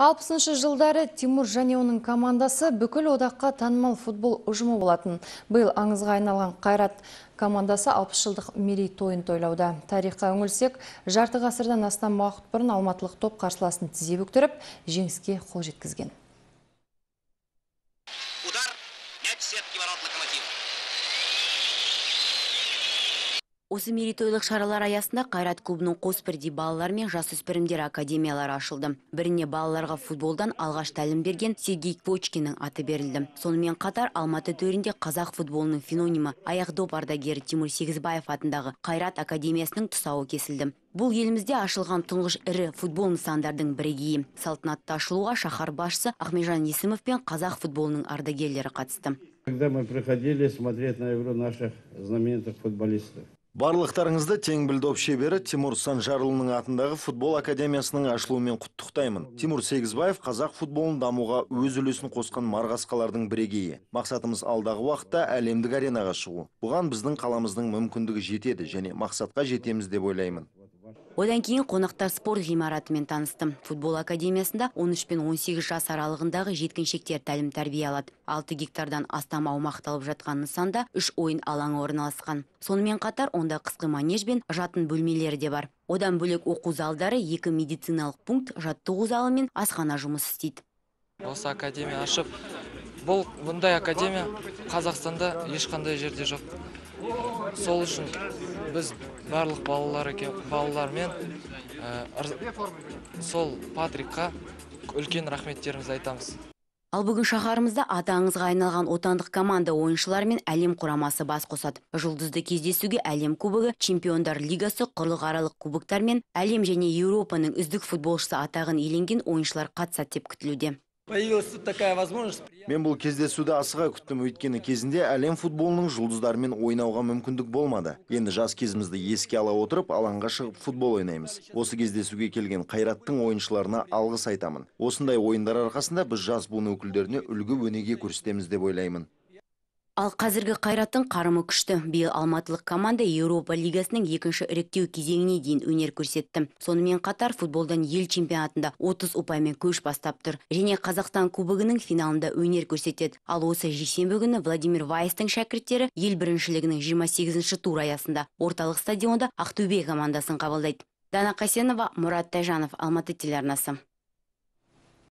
алпысыншы жылдары Тимур және оның командасы бүкіл одаққа танымал футбол ұжымы болатын. Бұл аңызға айналған қайрат командасы 60 жылдық мерей тойын тойлауда. Тарихқа үңілсек, жарты ғасырдан астам уақыт бұрын алматылық топ қарсыласын тізе бүктіріп, жеңіске қол жеткізген. Осы мерейтойлық шаралар аясында Қайрат клубының қос бірдей балалар мен жасөспірімдер академиялары ашылды. Біріне балаларға футболдан алғаш тәлім берген Сергей Квочкиннің аты берілді. Сонымен қатар Алматы төрінде қазақ футболының феноними аяқ доп ардагері Тимур Сегізбаев атындағы Қайрат академиясының тұсауы кесілді. Бұл елімізде ашылған тұңғыш ірі футбол нысандардың бірегейі. Салтанатты ашылуға шаһар басшысы Ахмежан Есімов пен қазақ футболының ардагерлері қатысты. Когда мы приходили смотреть на игру наших знаменитых футболистов, барлықтарыңызды теңбіл шебері тимур санжарұлының атындағы футбол академиясының ашылуымен құттықтаймын тимур сегізбаев қазақ футболын дамуға өз үлесін қосқан марғасқалардың бірегейі мақсатымыз алдағы уақытта әлемдік аренаға шығу бұған біздің қаламыздың мүмкіндігі жетеді және мақсатқа жетеміз деп ойлаймын одан кейін қонақтар спорт ғимаратымен таныстым. футбол академиясында 13 пен 18 жас аралығындағы жеткіншектер тәлім тәрбие алады 6 гектардан астам аумақталып жатқан нысанда үш ойын алаңы орналасқан сонымен қатар онда қысқы манеж бен жатын бөлмелері де бар одан бөлек оқу залдары екі медициналық пункт жаттығу залы мен асхана жұмыс істейді осы академия ашып бұл бұндай академия қазақстанда ешқандай жерде жоқ сол үшін біз барлық балалар балалармен сол патрикқа үлкен рахметтерімізді айтамыз ал бүгін шаһарымызда аты аңызға айналған отандық команда ойыншылары мен әлем құрамасы бас қосады жұлдызды кездесуге әлем кубогы чемпиондар лигасы құрлықаралық кубоктар мен әлем және еуропаның үздік футболшысы атағын иеленген ойыншылар қатысады деп күтілуде такая возможность мен бұл кездесуді асыға күттім өйткені кезінде әлем футболының жұлдыздарымен ойнауға мүмкіндік болмады енді жас кезімізді еске ала отырып алаңға шығып футбол ойнаймыз осы кездесуге келген қайраттың ойыншыларына алғыс айтамын осындай ойындар арқасында біз жас буын өкілдеріне үлгі өнеге көрсетеміз деп ойлаймын ал қазіргі қайраттың қарымы күшті биыл алматылық команда еуропа лигасының екінші іріктеу кезеңіне дейін өнер көрсетті сонымен қатар футболдан ел чемпионатында 30 ұпаймен көш бастап тұр және қазақстан кубығының финалында өнер көрсетеді ал осы жексенбі бүгіні владимир вайстың шәкірттері ел біріншілігінің 28-ші тур аясында орталық стадионда ақтөбе командасын қабылдайды дана қасенова мұрат тайжанов алматы телеарнасы